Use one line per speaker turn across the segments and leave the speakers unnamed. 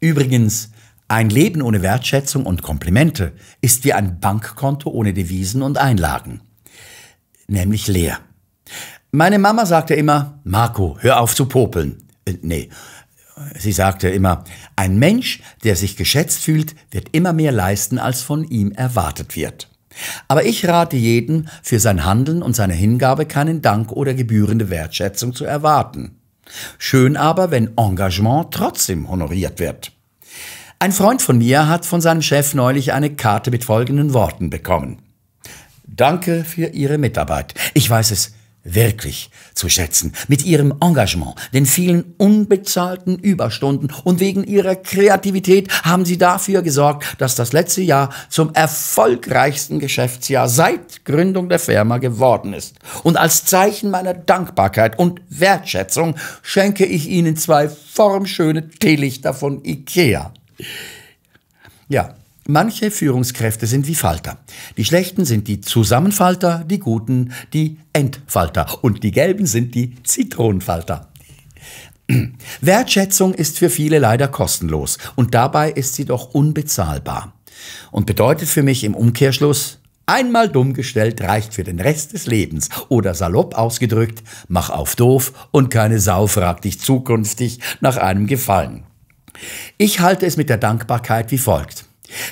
Übrigens, ein Leben ohne Wertschätzung und Komplimente ist wie ein Bankkonto ohne Devisen und Einlagen. Nämlich leer. Meine Mama sagte immer, Marco, hör auf zu popeln. Äh, nee, sie sagte immer, ein Mensch, der sich geschätzt fühlt, wird immer mehr leisten, als von ihm erwartet wird. Aber ich rate jeden, für sein Handeln und seine Hingabe keinen Dank oder gebührende Wertschätzung zu erwarten. Schön aber, wenn Engagement trotzdem honoriert wird. Ein Freund von mir hat von seinem Chef neulich eine Karte mit folgenden Worten bekommen. Danke für Ihre Mitarbeit. Ich weiß es wirklich zu schätzen. Mit ihrem Engagement, den vielen unbezahlten Überstunden und wegen ihrer Kreativität haben sie dafür gesorgt, dass das letzte Jahr zum erfolgreichsten Geschäftsjahr seit Gründung der Firma geworden ist. Und als Zeichen meiner Dankbarkeit und Wertschätzung schenke ich ihnen zwei formschöne Teelichter von Ikea. Ja, Manche Führungskräfte sind wie Falter. Die Schlechten sind die Zusammenfalter, die Guten die Entfalter und die Gelben sind die Zitronenfalter. Wertschätzung ist für viele leider kostenlos und dabei ist sie doch unbezahlbar und bedeutet für mich im Umkehrschluss, einmal dumm gestellt reicht für den Rest des Lebens oder salopp ausgedrückt, mach auf doof und keine Sau fragt dich zukünftig nach einem Gefallen. Ich halte es mit der Dankbarkeit wie folgt.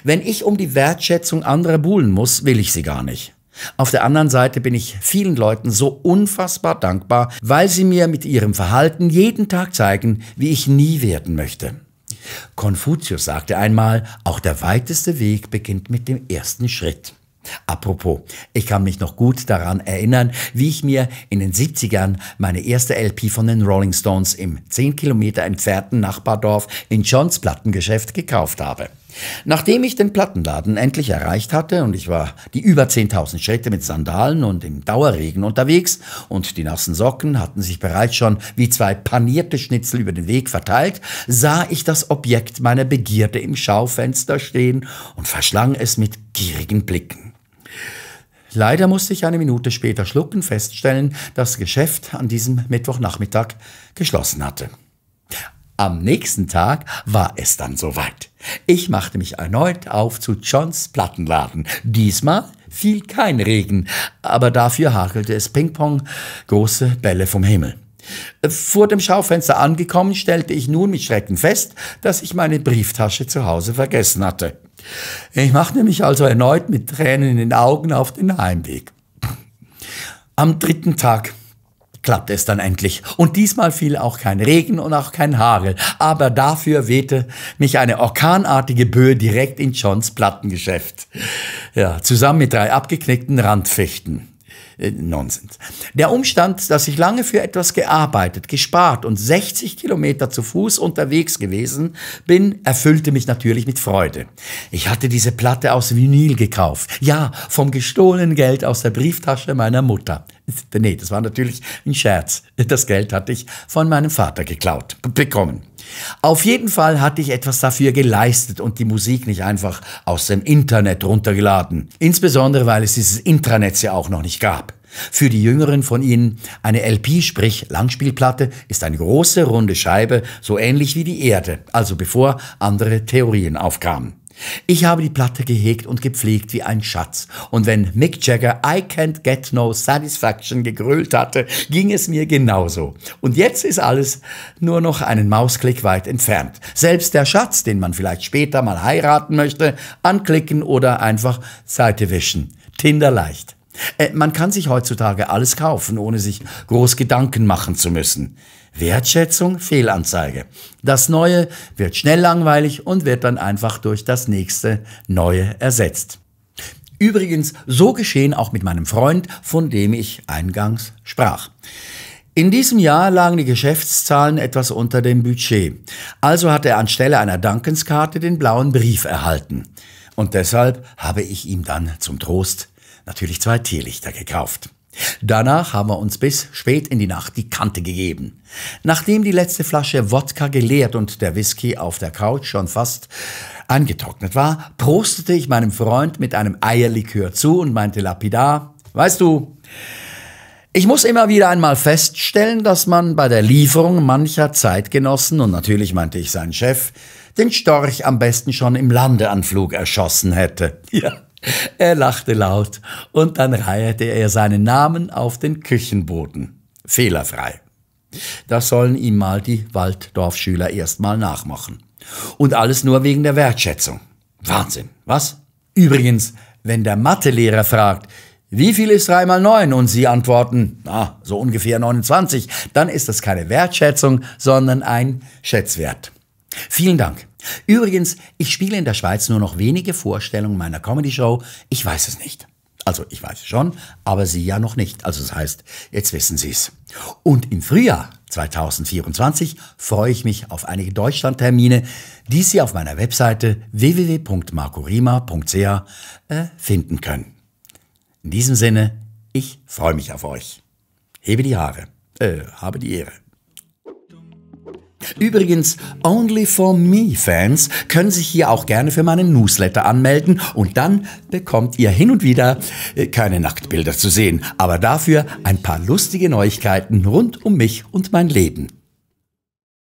Wenn ich um die Wertschätzung anderer buhlen muss, will ich sie gar nicht. Auf der anderen Seite bin ich vielen Leuten so unfassbar dankbar, weil sie mir mit ihrem Verhalten jeden Tag zeigen, wie ich nie werden möchte. Konfuzius sagte einmal, auch der weiteste Weg beginnt mit dem ersten Schritt. Apropos, ich kann mich noch gut daran erinnern, wie ich mir in den 70ern meine erste LP von den Rolling Stones im 10 Kilometer entfernten Nachbardorf in Johns Plattengeschäft gekauft habe. Nachdem ich den Plattenladen endlich erreicht hatte und ich war die über 10.000 Schritte mit Sandalen und im Dauerregen unterwegs und die nassen Socken hatten sich bereits schon wie zwei panierte Schnitzel über den Weg verteilt, sah ich das Objekt meiner Begierde im Schaufenster stehen und verschlang es mit gierigen Blicken. Leider musste ich eine Minute später schlucken feststellen, dass das Geschäft an diesem Mittwochnachmittag geschlossen hatte. Am nächsten Tag war es dann soweit. Ich machte mich erneut auf zu Johns Plattenladen. Diesmal fiel kein Regen, aber dafür hakelte es Ping-Pong große Bälle vom Himmel. Vor dem Schaufenster angekommen, stellte ich nun mit Schrecken fest, dass ich meine Brieftasche zu Hause vergessen hatte. Ich machte mich also erneut mit Tränen in den Augen auf den Heimweg. Am dritten Tag klappte es dann endlich. Und diesmal fiel auch kein Regen und auch kein Hagel. Aber dafür wehte mich eine orkanartige Böe direkt in Johns Plattengeschäft. Ja, zusammen mit drei abgeknickten Randfechten äh, Nonsens. Der Umstand, dass ich lange für etwas gearbeitet, gespart und 60 Kilometer zu Fuß unterwegs gewesen bin, erfüllte mich natürlich mit Freude. Ich hatte diese Platte aus Vinyl gekauft. Ja, vom gestohlenen Geld aus der Brieftasche meiner Mutter. Nee, das war natürlich ein Scherz. Das Geld hatte ich von meinem Vater geklaut bekommen. Auf jeden Fall hatte ich etwas dafür geleistet und die Musik nicht einfach aus dem Internet runtergeladen. Insbesondere, weil es dieses Intranet ja auch noch nicht gab. Für die Jüngeren von Ihnen, eine LP, sprich Langspielplatte, ist eine große runde Scheibe, so ähnlich wie die Erde, also bevor andere Theorien aufkamen. Ich habe die Platte gehegt und gepflegt wie ein Schatz. Und wenn Mick Jagger I Can't Get No Satisfaction gegrölt hatte, ging es mir genauso. Und jetzt ist alles nur noch einen Mausklick weit entfernt. Selbst der Schatz, den man vielleicht später mal heiraten möchte, anklicken oder einfach Seite wischen. Tinder leicht. Äh, man kann sich heutzutage alles kaufen, ohne sich groß Gedanken machen zu müssen. Wertschätzung, Fehlanzeige. Das Neue wird schnell langweilig und wird dann einfach durch das nächste Neue ersetzt. Übrigens, so geschehen auch mit meinem Freund, von dem ich eingangs sprach. In diesem Jahr lagen die Geschäftszahlen etwas unter dem Budget. Also hat er anstelle einer Dankenskarte den blauen Brief erhalten. Und deshalb habe ich ihm dann zum Trost natürlich zwei Teelichter gekauft. Danach haben wir uns bis spät in die Nacht die Kante gegeben. Nachdem die letzte Flasche Wodka geleert und der Whisky auf der Couch schon fast angetrocknet war, prostete ich meinem Freund mit einem Eierlikör zu und meinte lapidar, weißt du, ich muss immer wieder einmal feststellen, dass man bei der Lieferung mancher Zeitgenossen, und natürlich meinte ich seinen Chef, den Storch am besten schon im Landeanflug erschossen hätte. Ja. Er lachte laut und dann reihte er seinen Namen auf den Küchenboden. Fehlerfrei. Das sollen ihm mal die Walddorfschüler erstmal nachmachen. Und alles nur wegen der Wertschätzung. Wahnsinn, was? Übrigens, wenn der Mathelehrer fragt, wie viel ist 3 mal 9 und Sie antworten, na, so ungefähr 29, dann ist das keine Wertschätzung, sondern ein Schätzwert. Vielen Dank. Übrigens, ich spiele in der Schweiz nur noch wenige Vorstellungen meiner Comedy-Show. Ich weiß es nicht. Also ich weiß es schon, aber Sie ja noch nicht. Also das heißt, jetzt wissen Sie es. Und im Frühjahr 2024 freue ich mich auf einige Deutschlandtermine, die Sie auf meiner Webseite www.marcorima.ca äh, finden können. In diesem Sinne, ich freue mich auf euch. Hebe die Haare. Äh, habe die Ehre. Übrigens, Only for Me-Fans können sich hier auch gerne für meinen Newsletter anmelden und dann bekommt ihr hin und wieder äh, keine Nacktbilder zu sehen, aber dafür ein paar lustige Neuigkeiten rund um mich und mein Leben.